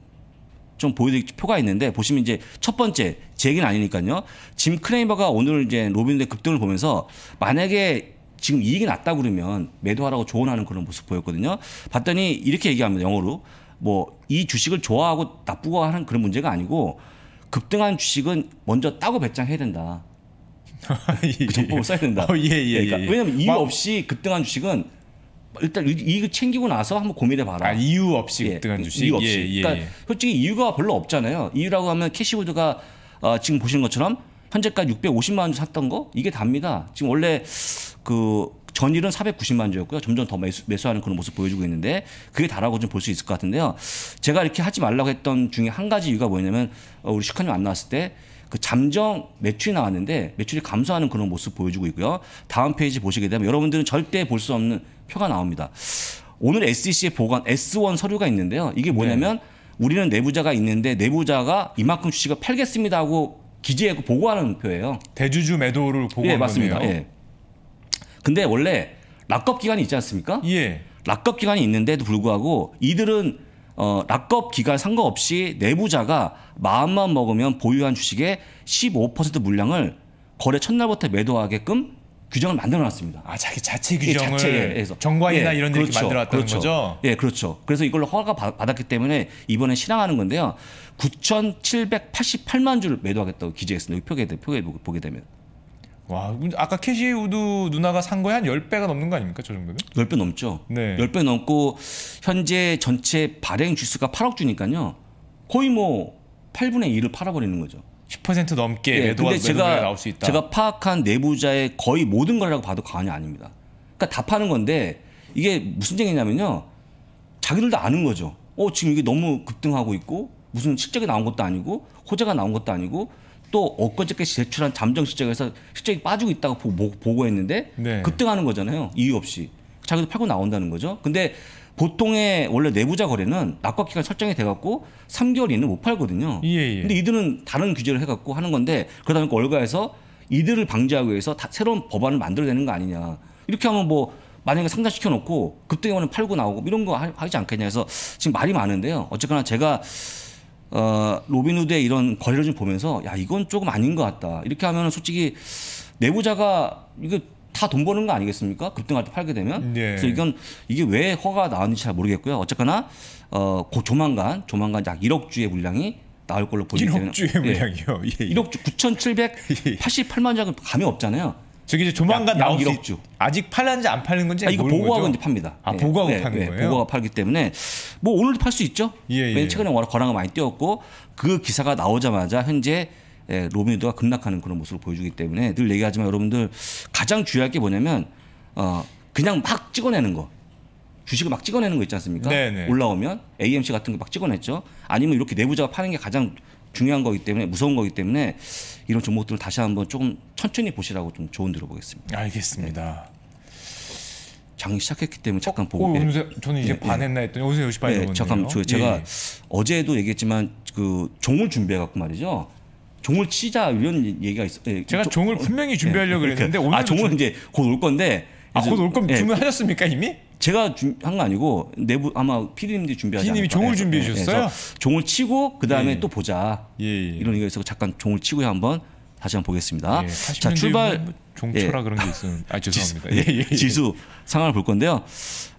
S2: 좀 보여드릴 표가 있는데 보시면 이제 첫 번째 제 얘기는 아니니까요. 짐 크레이버가 오늘 이제 로빈의 급등을 보면서 만약에 지금 이익이 났다 그러면 매도하라고 조언하는 그런 모습 보였거든요. 봤더니 이렇게 얘기합니다. 영어로 뭐 이 주식을 좋아하고 나쁘고 하는 그런 문제가 아니고 급등한 주식은 먼저 따고 배짱해야 된다. 예, 그 정보를 예. 써야 된다. 어, 예, 예, 그러니까 예, 예. 왜냐면 하 이유 없이 급등한 주식은 일단 이익 챙기고 나서 한번 고민해 봐라. 아, 이유 없이 예, 급등한 주식. 이유 예, 없이. 예, 그러니까 예. 그러니까 솔직히 이유가 별로 없잖아요. 이유라고 하면 캐시보드가 어, 지금 보시는 것처럼 현재까지 650만 원 샀던 거 이게 답니다. 지금 원래 그 전일은 490만 주였고요. 점점 더 매수, 매수하는 그런 모습 보여주고 있는데 그게 다라고 좀 볼 수 있을 것 같은데요. 제가 이렇게 하지 말라고 했던 중에 한 가지 이유가 뭐냐면 어, 우리 슈카님 안 나왔을 때. 그 잠정 매출이 나왔는데 매출이 감소하는 그런 모습 보여주고 있고요. 다음 페이지 보시게 되면 여러분들은 절대 볼 수 없는 표가 나옵니다. 오늘 SEC에 보관 S1 서류가 있는데요. 이게 뭐냐면 네. 우리는 내부자가 있는데 내부자가 이만큼 주식을 팔겠습니다 하고 기재하 보고하는 표예요. 대주주 매도를 보고하는 예, 맞습니다. 거네요. 예. 근데 원래 락업 기간이 있지 않습니까? 예. 락업 기간이 있는데도 불구하고 이들은 어, 락업 기간 상관없이 내부자가 마음만 먹으면 보유한 주식의 15% 물량을 거래 첫날부터 매도하게끔 규정을 만들어
S1: 놨습니다. 아, 자기 자체 규정을 자체에서 예, 정관이나 예, 이런 그렇죠, 이렇게 만들어 놨다 그렇죠. 거죠. 예,
S2: 그렇죠. 그래서 이걸로 허가 받았기 때문에 이번에 실행하는 건데요. 9,788만 주를 매도하겠다고 기재했습니다. 표게 표게 보게 되면.
S1: 와, 아까 캐시 우드 누나가 산 거에 한 10배가 넘는 거 아닙니까? 저 정도면?
S2: 10배 넘죠. 네. 10배 넘고 현재 전체 발행 주수가 8억 주니까요. 거의 뭐 8분의 2를 팔아버리는 거죠. 10% 넘게 예, 매도가 제가, 나올 수 있다. 제가 파악한 내부자의 거의 모든 거라고 봐도 과언이 아닙니다. 그러니까 다 파는 건데 이게 무슨 쟁이냐면요. 자기들도 아는 거죠. 어 지금 이게 너무 급등하고 있고 무슨 실적이 나온 것도 아니고 호재가 나온 것도 아니고 또 엊그저께 제출한 잠정 실적에서 실적이 빠지고 있다고 보고, 보고했는데 네. 급등하는 거잖아요. 이유 없이 자기도 팔고 나온다는 거죠. 근데 보통의 원래 내부자 거래는 낙과 기간 설정이 돼갖고 3개월 이내못 팔거든요. 예, 예. 근데 이들은 다른 규제를 해갖고 하는 건데 그러다 보니까 월가에서 이들을 방지하기 위해서 새로운 법안을 만들어내는 거 아니냐. 이렇게 하면 뭐 만약에 상장시켜 놓고 급등에만 팔고 나오고 이런 거 하지 않겠냐 해서 지금 말이 많은데요. 어쨌거나 제가 어, 로빈후드의 이런 거래를 좀 보면서 야 이건 조금 아닌 것 같다. 이렇게 하면 솔직히 내부자가 이거 다돈 버는 거 아니겠습니까? 급등할 때 팔게 되면. 네. 그래서 이건 이게 왜 허가 가 나왔는지 잘 모르겠고요. 어쨌거나 어, 고 조만간 조만간 약 1억 주의 물량이 나올 걸로 보이기 때문 1억 주의 예. 물량이요. 예. 1억 예. 주 9,788만 장은 감이 없잖아요. 저기 이제 조만간 나올 수 있죠. 아직 팔는지 안 팔는 건지 아, 이거 보고하고 이제 팝니다. 아 네. 보고하고 네, 파는 네, 거예요? 보고하고 팔기 때문에 뭐 오늘도 팔 수 있죠. 예, 예. 최근에 워낙 거래가 많이 뛰었고 그 기사가 나오자마자 현재 예, 로빈후드가 급락하는 그런 모습을 보여주기 때문에 늘 얘기하지만 여러분들 가장 주의할 게 뭐냐면 어 그냥 막 찍어내는 거. 주식을 막 찍어내는 거 있지 않습니까? 네네. 네. 올라오면 AMC 같은 거 막 찍어냈죠. 아니면 이렇게 내부자가 파는 게 가장 중요한 거기 때문에 무서운 거기 때문에 이런 종목들을 다시 한번 조금 천천히 보시라고 좀 조언 드려보겠습니다.
S1: 알겠습니다. 네.
S2: 장 시작했기 때문에 어, 잠깐 어, 보고. 어, 예. 저는 이제 예, 예. 반했나
S1: 했더니 오세 50반이 넘었네요. 잠깐 제가 예.
S2: 어제도 얘기했지만 그 종을 준비해 갖고 말이죠. 종을 치자 이런 얘기가 있어. 예, 제가 조, 종을 분명히 준비하려고 예, 그랬는데 그러니까. 오늘 아종을 좀... 이제 곧 올 건데 아 곧올 거면 예. 주문하셨습니까 이미? 제가 한거 아니고 내부 아마 피디님들이 준비하지 피디님이 종을 준비해 예, 예. 주셨어요? 예, 종을 치고 그 다음에 또 보자 이런 얘기가 있어서 잠깐 종을 치고 한번 다시 한번 보겠습니다. 자 출발. 종초라 예. 그런 게
S1: 있으면 아 죄송합니다. 지수, 예, 예, 예, 지수
S2: 상황을 볼 건데요.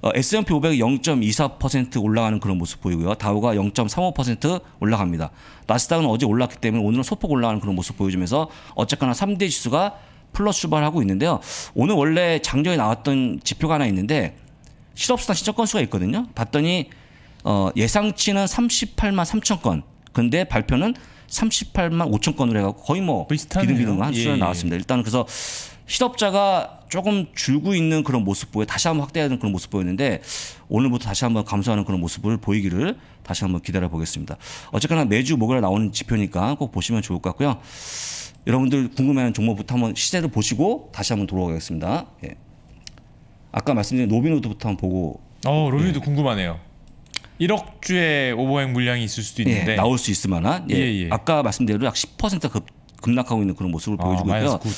S2: 어, S&P 500 0.24% 올라가는 그런 모습 보이고요. 다우가 0.35% 올라갑니다. 나스닥은 어제 올랐기 때문에 오늘은 소폭 올라가는 그런 모습 보여주면서 어쨌거나 3대 지수가 플러스 출발하고 있는데요. 오늘 원래 장전에 나왔던 지표가 하나 있는데 실업수당 신청 건수가 있거든요. 봤더니 어, 예상치는 38만 3천 건. 근데 발표는 38만 5천 건으로 해갖고 거의 뭐 비슷하네요. 비등비등한 수준에 예, 예, 나왔습니다. 일단 그래서 실업자가 조금 줄고 있는 그런 모습 보여 다시 한번 확대하는 그런 모습 보였는데 오늘부터 다시 한번 감소하는 그런 모습을 보이기를 다시 한번 기다려 보겠습니다. 어쨌거나 매주 목요일 에 나오는 지표니까 꼭 보시면 좋을 것 같고요. 여러분들 궁금해하는 종목부터 한번 시세를 보시고 다시 한번 돌아가겠습니다. 예. 아까 말씀드린 노비노드부터 한번 보고.
S1: 어 로빈도 예. 궁금하네요. 1억 주의 오버행 물량이 있을 수도 예, 있는데 예, 나올 수 있을 만한. 예. 예, 예. 아까 말씀대로 약 10%
S2: 급. 급락하고 있는 그런 모습을 아, 보여주고 있고요. 9.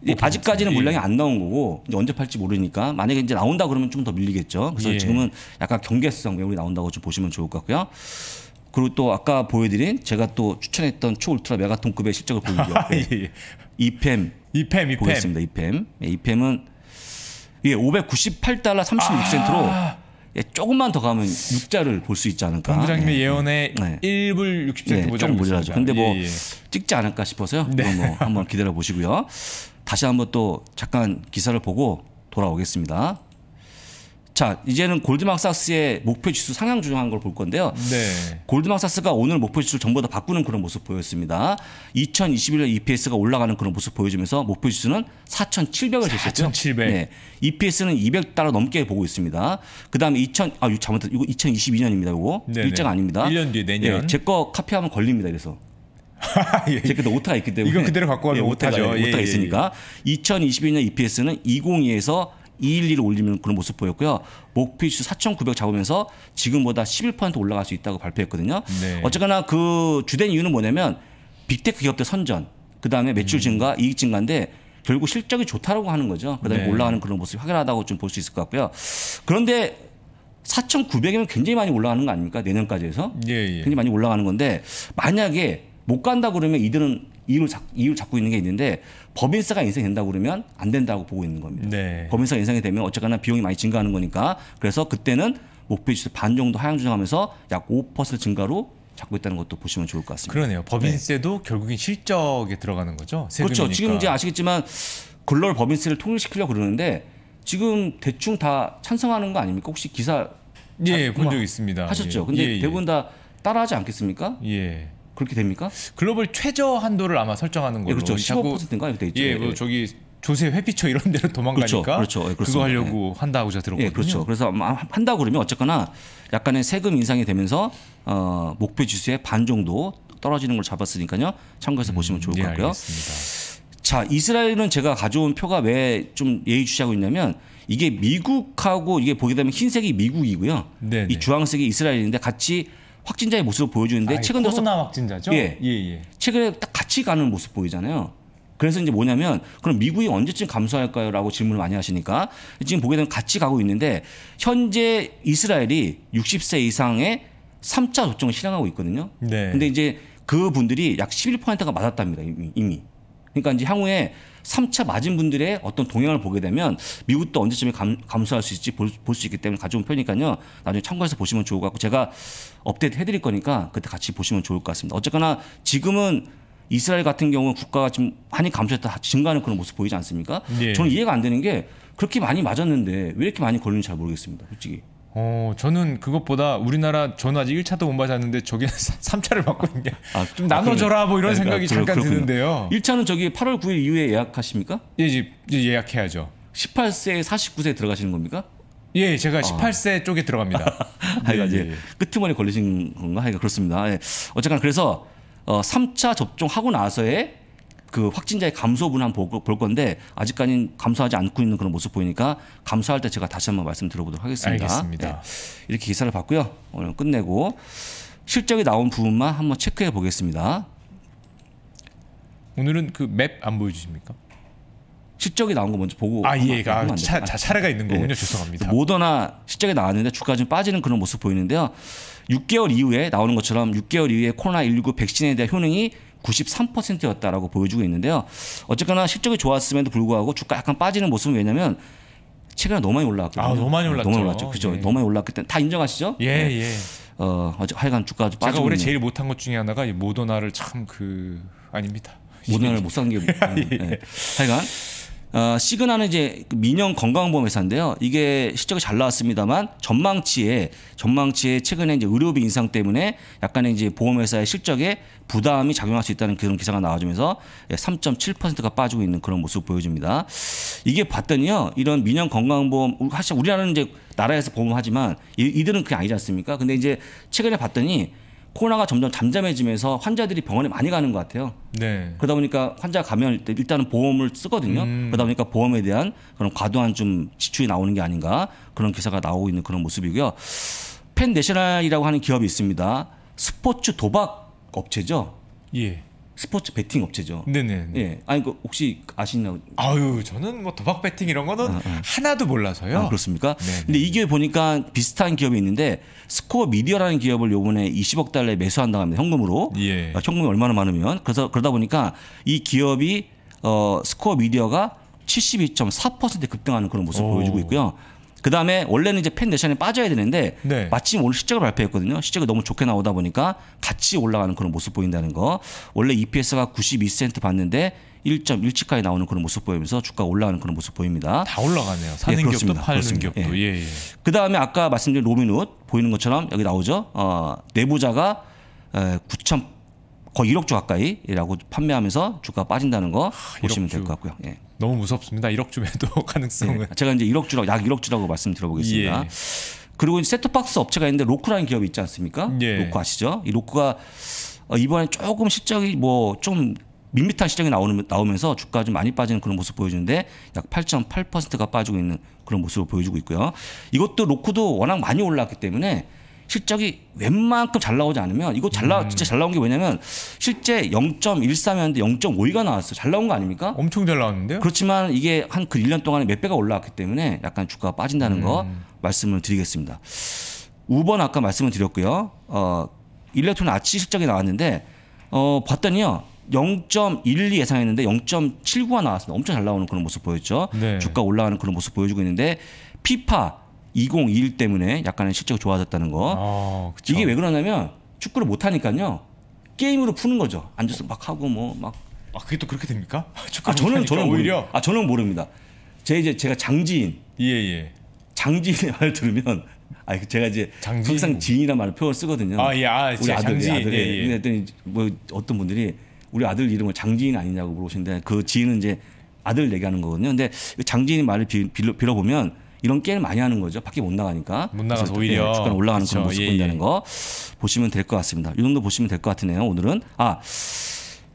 S2: 뭐 아직까지는 물량이 안 나온 거고 이제 언제 팔지 모르니까 만약에 이제 나온다 그러면 좀 더 밀리겠죠. 그래서 예. 지금은 약간 경계성 매물이 나온다고 좀 보시면 좋을 것 같고요. 그리고 또 아까 보여드린 제가 또 추천했던 초울트라 메가톤급의 실적을 보이죠. 아, 예. 이팸, 네. 이펨이펨보겠습니다이펨 예, 이팸은 예, 598달러 36센트로 아~ 예, 조금만 더 가면 육자를 볼 수 있지 않을까. 부장님의 예,
S1: 예언에 네. 1불 60센트 네, 모자라죠. 근데 뭐 예, 예.
S2: 찍지 않을까 싶어서요. 네. 뭐 한번 기다려 보시고요. 다시 한번 또 잠깐 기사를 보고 돌아오겠습니다. 자, 이제는 골드만삭스의 목표 지수 상향 조정한 걸 볼 건데요. 네. 골드만삭스가 오늘 목표 지수를 전부 다 바꾸는 그런 모습 보였습니다. 2021년 EPS가 올라가는 그런 모습 보여주면서 목표 지수는 4,700을 제시했죠. 4,700. 네. EPS는 200달러 넘게 보고 있습니다. 그다음에 2000 아, 잘못 이거 2022년입니다. 이거. 네네. 일자가 아닙니다. 1년 뒤 내년. 네, 예, 제거 카피하면 걸립니다. 그래서. 예, 예. 제 그때 오타가 있기 때문에 이건 그대로 갖고 가면 예, 오타죠. 오타가, 오타가 예, 예, 있으니까 2022년 EPS는 202에서 212로 올리는 그런 모습 보였고요. 목표지수 4,900 잡으면서 지금보다 11% 올라갈 수 있다고 발표했거든요. 네. 어쨌거나 그 주된 이유는 뭐냐면 빅테크 기업들 선전, 그 다음에 매출 음. 증가, 음. 이익 증가인데 결국 실적이 좋다라고 하는 거죠. 그다음에 네. 올라가는 그런 모습이 확연하다고 좀 볼 수 있을 것 같고요. 그런데 4,900이면 굉장히 많이 올라가는 거 아닙니까? 내년까지 해서. 예, 예. 굉장히 많이 올라가는 건데 만약에 못 간다 그러면 이들은 이유를, 잡, 이유를 잡고 있는 게 있는데 법인세가 인상된다 그러면 안 된다고 보고 있는 겁니다. 네. 법인세가 인상이 되면 어쨌거나 비용이 많이 증가하는 거니까 그래서 그때는 목표 지수 반 정도 하향 조정하면서 약 5% 증가로 잡고 있다는 것도 보시면 좋을 것 같습니다.
S1: 그러네요. 법인세도 네. 결국엔
S2: 실적에 들어가는 거죠. 세금이니까. 그렇죠. 지금 이제 아시겠지만 글로벌 법인세를 통일시키려고 그러는데 지금 대충 다 찬성하는 거 아닙니까? 혹시 기사 예, 본적 있습니다. 하셨죠. 예. 근데 예, 예.
S1: 대부분 다 따라하지 않겠습니까? 예. 그렇게 됩니까? 글로벌 최저 한도를 아마 설정하는 예, 그렇죠. 걸로. 그렇죠. 15%인가 이렇 예, 뭐 예. 저기 조세 회피처 이런 데로 도망가니까 그렇죠. 그렇죠. 예, 그거 하려고
S2: 예. 한다고 제가 들었거든요. 예, 그렇죠. 그래서 한다 그러면 어쨌거나 약간의 세금 인상이 되면서 어, 목표 지수의 반 정도 떨어지는 걸 잡았으니까요. 참고해서 음, 보시면 좋을 예, 것 같고요. 알겠습니다. 자, 이스라엘은 제가 가져온 표가 왜 좀 예의주시하고 있냐면 이게 미국하고 이게 보게 되면 흰색이 미국이고요. 네네. 이 네. 주황색이 이스라엘인데 같이 확진자의 모습을 보여주는데 아, 최근 들어서 코로나
S1: 확진자죠? 예,
S2: 예, 예. 최근에 딱 같이 가는 모습 보이잖아요. 그래서 이제 뭐냐면 그럼 미국이 언제쯤 감소할까요라고 질문을 많이 하시니까 지금 보게 되면 같이 가고 있는데 현재 이스라엘이 60세 이상의 3차 접종을 실행하고 있거든요. 네. 근데 이제 그 분들이 약 11%가 맞았답니다. 이미. 이미. 그러니까 이제 향후에 3차 맞은 분들의 어떤 동향을 보게 되면 미국도 언제쯤에 감, 감소할 수 있을지 볼 수 있기 때문에 가져온 편이니까요. 나중에 참고해서 보시면 좋을 것 같고 제가 업데이트 해드릴 거니까 그때 같이 보시면 좋을 것 같습니다. 어쨌거나 지금은 이스라엘 같은 경우는 국가가 지금 많이 감소했다 증가하는 그런 모습 보이지 않습니까? 네. 저는 이해가 안 되는 게 그렇게 많이 맞았는데 왜 이렇게 많이 걸리는지 잘 모르겠습니다. 솔직히.
S1: 어, 저는 그것보다 우리나라 저는 아직 1차도 못 맞았는데 저게 3차를 맞고 있냐. 아, 좀 아, 나눠줘라 뭐 이런 네, 생각이 아, 잠깐 그렇군요. 드는데요. 1차는 저기 8월 9일 이후에 예약하십니까? 예, 이제 예약해야죠.
S2: 18세, 49세 들어가시는 겁니까? 예, 제가 18세 아. 쪽에 들어갑니다. 하여간 네, 이제 예, 예. 끄트머리 걸리신 건가? 하여간 그렇습니다. 예. 어쨌거나 그래서 어, 3차 접종하고 나서의 그 확진자의 감소분을 한번 볼 건데 아직까지는 감소하지 않고 있는 그런 모습 보이니까 감소할 때 제가 다시 한번 말씀 들어보도록 하겠습니다. 알겠습니다. 네. 이렇게 기사를 봤고요. 오늘 끝내고 실적이 나온 부분만 한번 체크해 보겠습니다. 오늘은 그 맵 안 보여주십니까? 실적이 나온 거 먼저 보고 아 예, 아, 차, 차례가 있는 네. 거군요. 네. 죄송합니다. 모더나 실적이 나왔는데 주가 좀 빠지는 그런 모습 보이는데요. 6개월 이후에 나오는 것처럼 6개월 이후에 코로나 19 백신에 대한 효능이 93%였다라고 보여주고 있는데요. 어쨌거나 실적이 좋았음에도 불구하고 주가 약간 빠지는 모습은 왜냐면
S1: 최근에 너무 많이 올라왔거든요. 아, 너무 많이 올랐죠. 너무 올랐죠. 그죠. 네. 예. 너무 많이
S2: 올랐기 때문에 다 인정하시죠? 예, 네. 예. 어, 하여간 주가 아주 빠지고 제가 올해 있는. 제일
S1: 못한 것 중에 하나가 모더나를 참 그 아닙니다. 모더나를 못 산게 예. 네. 네. 하여간 어, 시그나는 이제 그 민영
S2: 건강보험 회사인데요. 이게 실적이 잘 나왔습니다만 전망치에 전망치에 최근에 이제 의료비 인상 때문에 약간의 이제 보험회사의 실적에 부담이 작용할 수 있다는 그런 기사가 나와주면서 3.7%가 예, 빠지고 있는 그런 모습 보여줍니다. 이게 봤더니요, 이런 민영 건강보험 사실 우리나라는 이제 나라에서 보험하지만 이들은 그게 아니지 않습니까? 근데 이제 최근에 봤더니 코로나가 점점 잠잠해지면서 환자들이 병원에 많이 가는 것 같아요. 네. 그러다 보니까 환자 가면 일단은 보험을 쓰거든요. 음. 그러다 보니까 보험에 대한 그런 과도한 좀 지출이 나오는 게 아닌가 그런 기사가 나오고 있는 그런 모습이고요. 펜내셔널이라고 하는 기업이 있습니다. 스포츠 도박 업체죠. 예. 스포츠 베팅 업체죠.
S1: 네네. 예.
S2: 아니 그 혹시 아시나요?
S1: 아유 저는 뭐 도박 베팅 이런 거는 아,
S2: 아. 하나도 몰라서요. 아, 그렇습니까? 네네. 근데 이게 보니까 비슷한 기업이 있는데 스코어 미디어라는 기업을 요번에 20억 달러에 매수한다고 합니다. 현금으로. 예. 아, 현금이 얼마나 많으면 그래서 그러다 보니까 이 기업이 어 스코어 미디어가 72.4% 급등하는 그런 모습을 오. 보여주고 있고요. 그 다음에 원래는 이제 팬내셔에 빠져야 되는데 네. 마침 오늘 실적을 발표했거든요. 실적이 너무 좋게 나오다 보니까 같이 올라가는 그런 모습 보인다는 거. 원래 EPS가 92센트 봤는데 1.17까지 나오는 그런 모습 보이면서 주가 올라가는 그런 모습 보입니다. 다 올라가네요. 예, 사는 예, 기업도 팔는 그렇습니다. 기업도. 예. 예, 예. 그 다음에 아까 말씀드린 로민훗 보이는 것처럼 여기 나오죠. 어, 내부자가 9천 거의 1억 조 가까이라고 판매하면서 주가 빠진다는 거 아, 보시면 될 것 같고요. 예.
S1: 너무 무섭습니다. 1억 주해도 가능성은.
S2: 예, 제가 이제 1억 주라고 약 1억 주라고 말씀 드려보겠습니다. 예. 그리고 세트박스 업체가 있는데 로크라는 기업이 있지 않습니까? 예. 로크 아시죠? 이 로크가 어, 이번에 조금 실적이 뭐 좀 밋밋한 시장이 나오는, 나오면서 주가 좀 많이 빠지는 그런 모습 보여주는데 약 8.8%가 빠지고 있는 그런 모습을 보여주고 있고요. 이것도 로크도 워낙 많이 올랐기 때문에 실적이 웬만큼 잘 나오지 않으면 이거 잘 나, 음. 진짜 잘 나온 게 왜냐면 실제 0.13이었는데 0.52가 나왔어. 잘 나온 거 아닙니까? 엄청 잘 나왔는데요? 그렇지만 이게 한 그 1년 동안에 몇 배가 올라왔기 때문에 약간 주가가 빠진다는 음. 거 말씀을 드리겠습니다. 우번 아까 말씀을 드렸고요. 어, 일렉트 아치 실적이 나왔는데 어, 봤더니요. 0.12 예상했는데 0.79가 나왔습니다. 엄청 잘 나오는 그런 모습 보였죠. 네. 주가 올라가는 그런 모습 보여주고 있는데 피파 2021 때문에 약간의 실적이 좋아졌다는 거. 아, 이게 왜 그러냐면 축구를 못 하니까요. 게임으로 푸는 거죠. 앉아서 막 하고 뭐 막.
S1: 아 그게 또 그렇게 됩니까?
S2: 축구 아, 저는 저는 오히려 모릅아 저는 모릅니다. 제 이제 제가 장지인. 예예. 예. 장지인의 말을 들으면 아 제가 이제 장지인. 항상 지인이라 말을 표현 쓰거든요. 아예 아, 우리 아들 장 아들이 그랬더니뭐 어떤 분들이 우리 아들 이름을 장지인 아니냐고 물어보시는데 그 지인은 이제 아들 얘기하는 거거든요. 근데 그 장지인 말을 빌, 빌어 보면 이런 게임 을 많이 하는 거죠. 밖에 못 나가니까. 못 나가서 오히려 예, 주가 올라가는 그렇죠. 그런 모습 예, 보다는 예. 거 보시면 될 것 같습니다. 이 정도 보시면 될 것 같으네요. 오늘은 아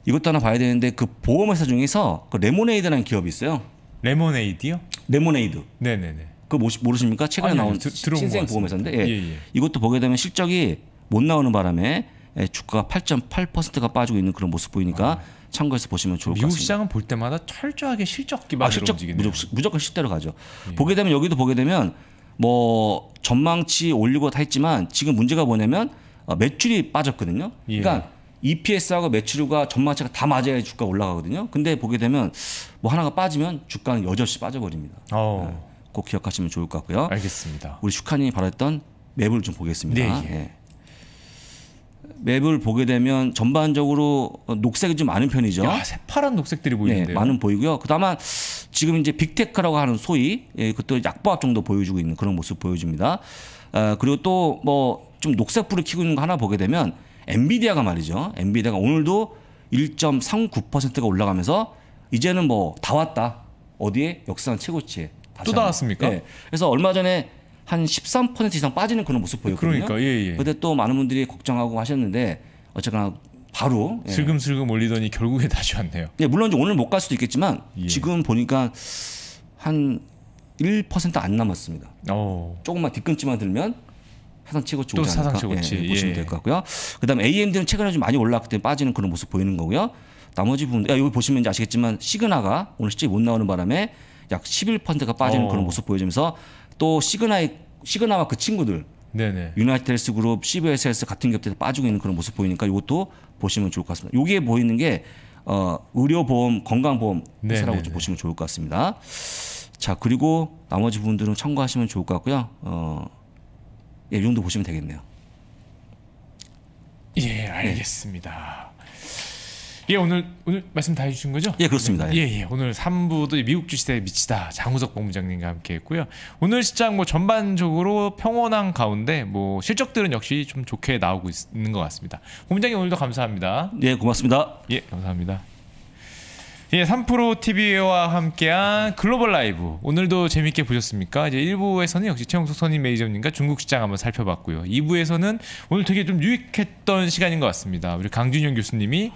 S2: 이것도 하나 봐야 되는데 그 보험회사 중에서 그 레모네이드라는 기업이 있어요. 레모네이드요? 레모네이드. 네네네. 그
S1: 모르십니까? 최근에 아니, 나온 드, 신생 보험회사인데 예. 예. 예,
S2: 이것도 보게 되면 실적이 못 나오는 바람에 예, 주가가 8.8%가 빠지고 있는 그런 모습 보이니까. 아. 참고해서 보시면 좋을 것 같습니다. 미국 시장은 볼 때마다 철저하게 실적 기반으로 아, 움직이네요. 무조건 실대로 가죠. 예. 보게 되면 여기도 보게 되면 뭐 전망치 올리고 다 했지만 지금 문제가 뭐냐면 어, 매출이 빠졌거든요. 예. 그러니까 EPS하고 매출과 전망치가 다 맞아야 주가 올라가거든요. 근데 보게 되면 뭐 하나가 빠지면 주가는 여전히 빠져버립니다. 네, 꼭 기억하시면 좋을 것 같고요. 알겠습니다. 우리 슈카님이 바랬던 맵을 좀 보겠습니다. 네, 예. 네. 맵을 보게 되면 전반적으로 녹색이 좀 많은 편이죠. 야, 새파란 녹색들이 네, 보이는데요. 네, 많은 보이고요. 그다음 지금 이제 빅테크라고 하는 소위 예, 그것도 약보합 정도 보여주고 있는 그런 모습 보여줍니다. 아, 그리고 또 뭐 좀 녹색불을 키고 있는 거 하나 보게 되면 엔비디아가 말이죠. 엔비디아가 오늘도 1.39%가 올라가면서 이제는 뭐 다 왔다. 어디에? 역사상 최고치에. 또 나왔습니까? 네. 그래서 얼마 전에 한13% 이상 빠지는 그런 모습 보였거든요. 그러니까 예, 예. 근데 또 많은 분들이 걱정하고 하셨는데 어쨌거나 바로 예.
S1: 슬금슬금 올리더니 결국에 다시 왔네요.
S2: 예, 물론 이제 오늘 못 갈 수도 있겠지만 예. 지금 보니까 한 1%안 남았습니다. 오. 어. 조금만 뒷근치만 들면 사상치고 또 사상치고 예, 보시면 예. 될것 같고요. 그다음 에 AMD는 최근에 좀 많이 올라왔기 때문에 빠지는 그런 모습 보이는 거고요. 나머지 부분 야, 여기 보시면 이제 아시겠지만 시그나가 오늘 실제 못 나오는 바람에 약 11%가 빠지는 오. 어. 그런 모습 보여지면서 또 시그나의 시그나와 그 친구들 네네. 유나이텔스 그룹, CBSS 같은 기업들 빠지고 있는 그런 모습 보이니까 이것도 보시면 좋을 것 같습니다. 여기에 보이는 게 어, 의료보험, 건강보험 회사라고 네네네. 보시면 좋을 것 같습니다. 자 그리고 나머지 분들은 참고하시면 좋을 것 같고요. 어, 예, 이 정도 보시면 되겠네요.
S1: 예, 알겠습니다. 네. 예, 오늘 오늘 말씀 다 해주신 거죠? 예, 그렇습니다. 네. 예, 예. 예. 오늘 3부도 미국 주시대에 미치다 장우석 본부장님과 함께했고요. 오늘 시장 뭐 전반적으로 평온한 가운데 뭐 실적들은 역시 좀 좋게 나오고 있는 것 같습니다. 본부장님 오늘도 감사합니다. 예, 고맙습니다. 예, 감사합니다. 예, 3프로 TV와 함께한 글로벌 라이브 오늘도 재밌게 보셨습니까? 이제 1부에서는 역시 최영석 선임 매니저님과 중국 시장 한번 살펴봤고요. 2부에서는 오늘 되게 좀 유익했던 시간인 것 같습니다. 우리 강준영 교수님이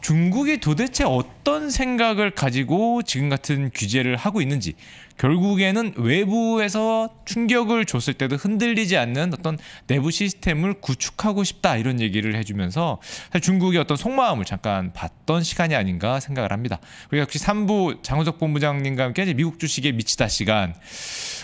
S1: 중국이 도대체 어떤 생각을 가지고 지금 같은 규제를 하고 있는지 결국에는 외부에서 충격을 줬을 때도 흔들리지 않는 어떤 내부 시스템을 구축하고 싶다 이런 얘기를 해주면서 중국의 어떤 속마음을 잠깐 봤던 시간이 아닌가 생각을 합니다. 그리고 역시 3부 장우석 본부장님과 함께 미국 주식에 미치다 시간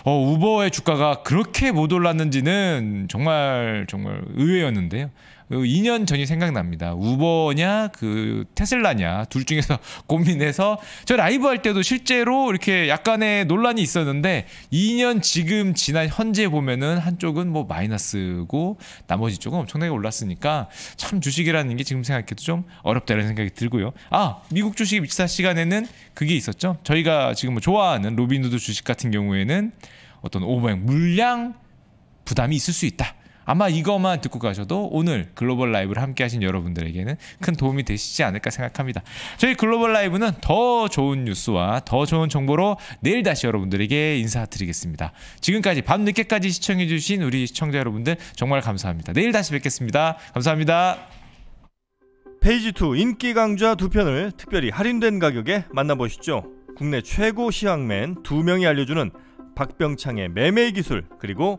S1: 어, 우버의 주가가 그렇게 못 올랐는지는 정말 정말 의외였는데요. 2년 전이 생각납니다. 우버냐 그 테슬라냐 둘 중에서 고민해서 저 라이브 할 때도 실제로 이렇게 약간의 논란이 있었는데 2년 지금 지난 현재 보면은 한쪽은 뭐 마이너스고 나머지 쪽은 엄청나게 올랐으니까 참 주식이라는 게 지금 생각해도 좀 어렵다는 생각이 들고요. 아 미국 주식 미치 시간에는 그게 있었죠. 저희가 지금 뭐 좋아하는 로빈후드 주식 같은 경우에는 어떤 오버행 물량 부담이 있을 수 있다. 아마 이것만 듣고 가셔도 오늘 글로벌 라이브를 함께 하신 여러분들에게는 큰 도움이 되시지 않을까 생각합니다. 저희 글로벌 라이브는 더 좋은 뉴스와 더 좋은 정보로 내일 다시 여러분들에게 인사드리겠습니다. 지금까지 밤늦게까지 시청해주신 우리 시청자 여러분들 정말 감사합니다. 내일 다시 뵙겠습니다. 감사합니다. 페이지2 인기 강좌 두 편을 특별히 할인된 가격에 만나보시죠. 국내 최고 시황맨 두명이 알려주는 박병창의 매매 기술 그리고